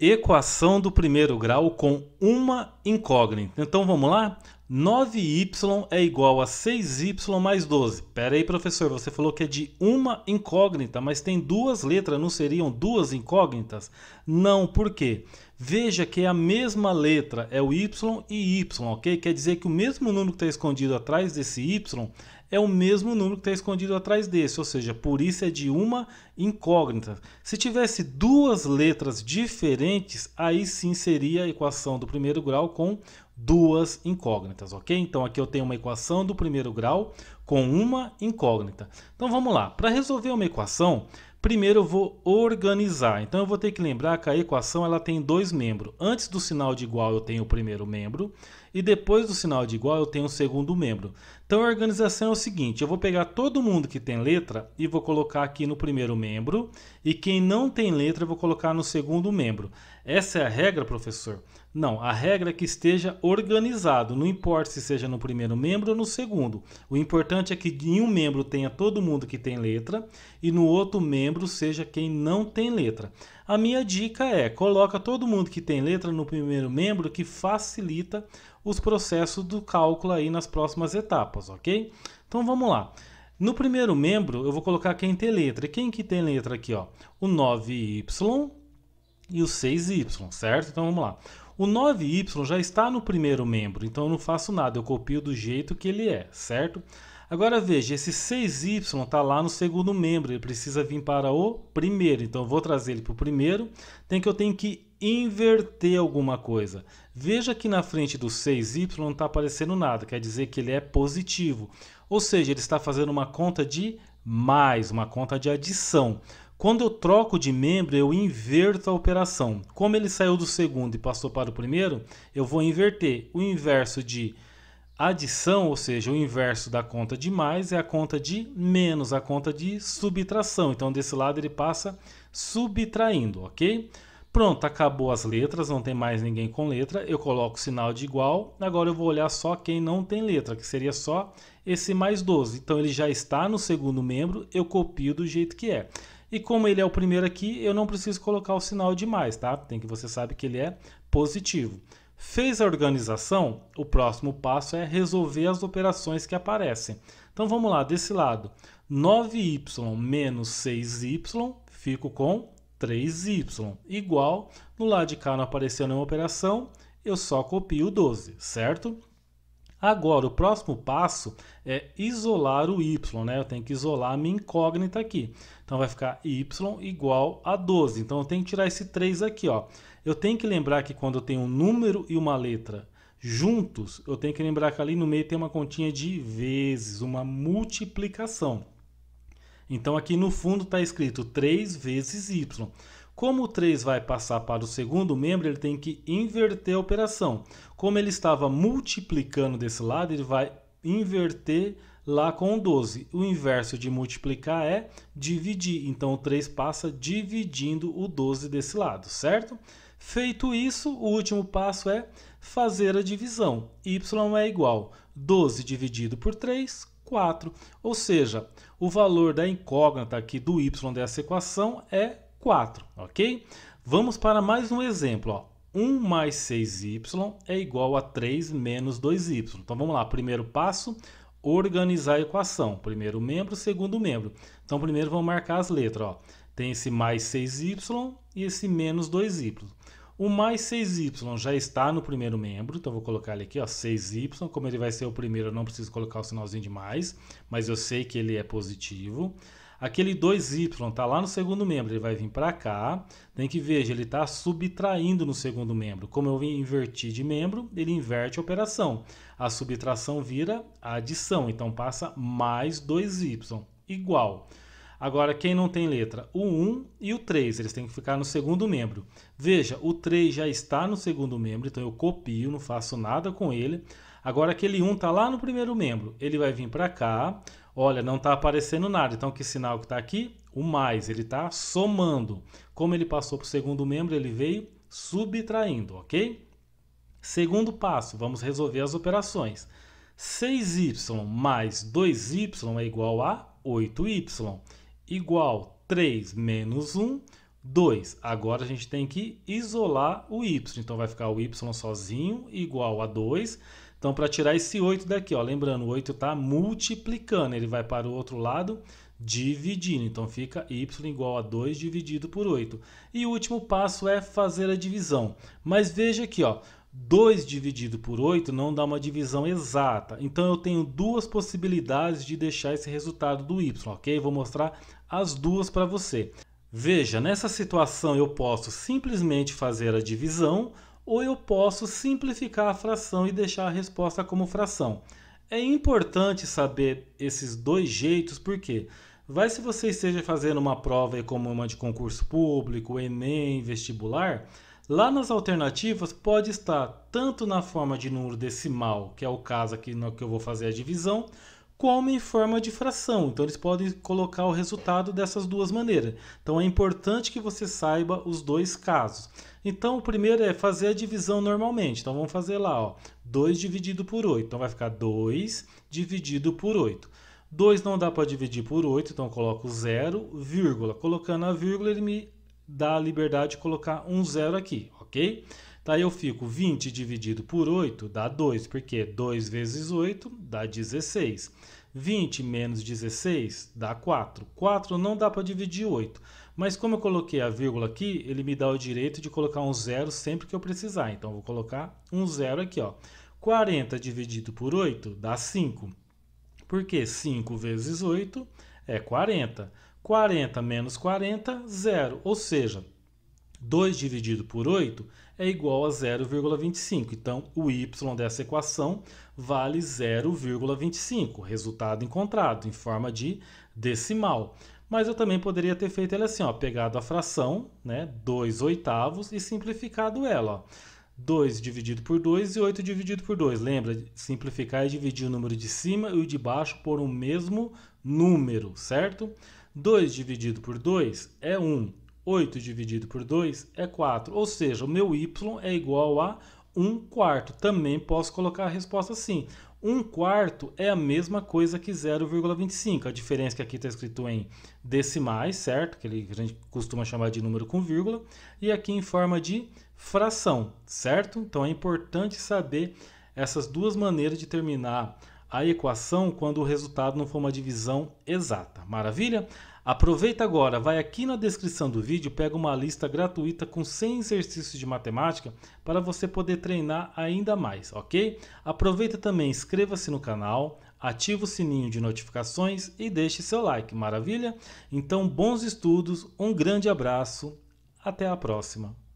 equação do primeiro grau com uma incógnita. Então vamos lá? 9y é igual a 6y mais 12. Pera aí, professor, você falou que é de uma incógnita, mas tem duas letras, não seriam duas incógnitas? Não, por quê? Veja que é a mesma letra, é o y e y, ok? Quer dizer que o mesmo número que está escondido atrás desse y é o mesmo número que está escondido atrás desse, ou seja, por isso é de uma incógnita. Se tivesse duas letras diferentes, aí sim seria a equação do primeiro grau com duas incógnitas, ok? Então aqui eu tenho uma equação do primeiro grau com uma incógnita. Então vamos lá, para resolver uma equação, primeiro eu vou organizar. Então eu vou ter que lembrar que a equação ela tem dois membros. Antes do sinal de igual eu tenho o primeiro membro e depois do sinal de igual eu tenho o segundo membro. Então a organização é o seguinte: eu vou pegar todo mundo que tem letra e vou colocar aqui no primeiro membro, e quem não tem letra eu vou colocar no segundo membro. Essa é a regra, professor? Não, a regra é que esteja organizado, não importa se seja no primeiro membro ou no segundo. O importante é que em um membro tenha todo mundo que tem letra e no outro membro seja quem não tem letra. A minha dica é: coloca todo mundo que tem letra no primeiro membro, que facilita os processos do cálculo aí nas próximas etapas, ok? Então vamos lá. No primeiro membro, eu vou colocar quem tem letra. E quem que tem letra aqui, ó? O 9y e o 6y, certo? Então vamos lá. O 9y já está no primeiro membro, então eu não faço nada, eu copio do jeito que ele é, certo? Agora veja, esse 6y está lá no segundo membro, ele precisa vir para o primeiro. Então, eu vou trazer ele para o primeiro, tem que eu tenho que inverter alguma coisa. Veja que na frente do 6y não está aparecendo nada, quer dizer que ele é positivo. Ou seja, ele está fazendo uma conta de mais, uma conta de adição. Quando eu troco de membro, eu inverto a operação. Como ele saiu do segundo e passou para o primeiro, eu vou inverter o inverso de Adição, ou seja, o inverso da conta de mais é a conta de menos, a conta de subtração. Então, desse lado ele passa subtraindo, ok? Pronto, acabou as letras, não tem mais ninguém com letra. Eu coloco o sinal de igual. Agora eu vou olhar só quem não tem letra, que seria só esse mais 12. Então ele já está no segundo membro, eu copio do jeito que é. E como ele é o primeiro aqui, eu não preciso colocar o sinal de mais, tá? Tem que você sabe que ele é positivo. Fez a organização, o próximo passo é resolver as operações que aparecem. Então vamos lá, desse lado, 9y menos 6y, fico com 3y, igual, no lado de cá não apareceu nenhuma operação, eu só copio o 12, certo? Agora, o próximo passo é isolar o y, né? Eu tenho que isolar a minha incógnita aqui. Então, vai ficar y igual a 12. Então, eu tenho que tirar esse 3 aqui, ó. Eu tenho que lembrar que quando eu tenho um número e uma letra juntos, eu tenho que lembrar que ali no meio tem uma continha de vezes, uma multiplicação. Então, aqui no fundo está escrito 3 vezes y. Como o 3 vai passar para o segundo membro, ele tem que inverter a operação. Como ele estava multiplicando desse lado, ele vai inverter lá com o 12. O inverso de multiplicar é dividir. Então, o 3 passa dividindo o 12 desse lado, certo? Feito isso, o último passo é fazer a divisão. y é igual 12 dividido por 3, 4. Ou seja, o valor da incógnita aqui do y dessa equação é 4, ok? Vamos para mais um exemplo. Ó. 1 mais 6y é igual a 3 menos 2y. Então vamos lá, primeiro passo, organizar a equação. Primeiro membro, segundo membro. Então primeiro vamos marcar as letras. Ó. Tem esse mais 6y e esse menos 2y. O mais 6y já está no primeiro membro, então vou colocar ele aqui, ó, 6y. Como ele vai ser o primeiro, eu não preciso colocar o sinalzinho de mais, mas eu sei que ele é positivo. Aquele 2y está lá no segundo membro, ele vai vir para cá. Tem que veja, ele está subtraindo no segundo membro. Como eu inverti de membro, ele inverte a operação. A subtração vira a adição, então passa mais 2y igual. Agora, quem não tem letra? O 1 e o 3, eles têm que ficar no segundo membro. Veja, o 3 já está no segundo membro, então eu copio, não faço nada com ele. Agora, aquele 1 está lá no primeiro membro, ele vai vir para cá. Olha, não está aparecendo nada. Então, que sinal que está aqui? O mais, ele está somando. Como ele passou para o segundo membro, ele veio subtraindo, ok? Segundo passo, vamos resolver as operações. 6y mais 2y é igual a 8y, igual 3 menos 1, 2. Agora a gente tem que isolar o y, então vai ficar o y sozinho igual a 2 então, para tirar esse 8 daqui, ó, lembrando, o 8 está multiplicando, ele vai para o outro lado dividindo. Então, fica y igual a 2 dividido por 8. E o último passo é fazer a divisão. Mas veja aqui, ó, 2 dividido por 8 não dá uma divisão exata. Então, eu tenho duas possibilidades de deixar esse resultado do y, ok? Vou mostrar as duas para você. Veja, nessa situação eu posso simplesmente fazer a divisão ou eu posso simplificar a fração e deixar a resposta como fração. É importante saber esses dois jeitos, porque vai se você esteja fazendo uma prova como uma de concurso público, Enem, vestibular, lá nas alternativas pode estar tanto na forma de número decimal, que é o caso aqui no que eu vou fazer a divisão, como em forma de fração. Então, eles podem colocar o resultado dessas duas maneiras. Então, é importante que você saiba os dois casos. Então, o primeiro é fazer a divisão normalmente. Então, vamos fazer lá, ó, 2 dividido por 8. Então, vai ficar 2 dividido por 8. 2 não dá para dividir por 8, então eu coloco 0, vírgula. Colocando a vírgula, ele me dá a liberdade de colocar um zero aqui, ok? Daí tá, eu fico 20 dividido por 8 dá 2, porque 2 vezes 8 dá 16. 20 menos 16 dá 4. 4 não dá para dividir 8. Mas como eu coloquei a vírgula aqui, ele me dá o direito de colocar um zero sempre que eu precisar. Então, eu vou colocar um zero aqui. Ó. 40 dividido por 8 dá 5. Porque 5 vezes 8 é 40. 40 menos 40, zero. Ou seja, 2 dividido por 8 é igual a 0,25. Então, o y dessa equação vale 0,25, resultado encontrado em forma de decimal. Mas eu também poderia ter feito ele assim, ó, pegado a fração, né, 2 oitavos, e simplificado ela. Ó. 2 dividido por 2 e 8 dividido por 2. Lembra, simplificar é dividir o número de cima e o de baixo por um mesmo número, certo? 2 dividido por 2 é 1. 8 dividido por 2 é 4. Ou seja, o meu y é igual a 1 quarto. Também posso colocar a resposta assim. 1 quarto é a mesma coisa que 0,25. A diferença é que aqui está escrito em decimais, certo? Que a gente costuma chamar de número com vírgula. E aqui em forma de fração, certo? Então é importante saber essas duas maneiras de terminar a equação quando o resultado não for uma divisão exata. Maravilha? Aproveita agora, vai aqui na descrição do vídeo, pega uma lista gratuita com 100 exercícios de matemática para você poder treinar ainda mais, ok? Aproveita também, inscreva-se no canal, ativa o sininho de notificações e deixe seu like, maravilha? Então, bons estudos, um grande abraço, até a próxima!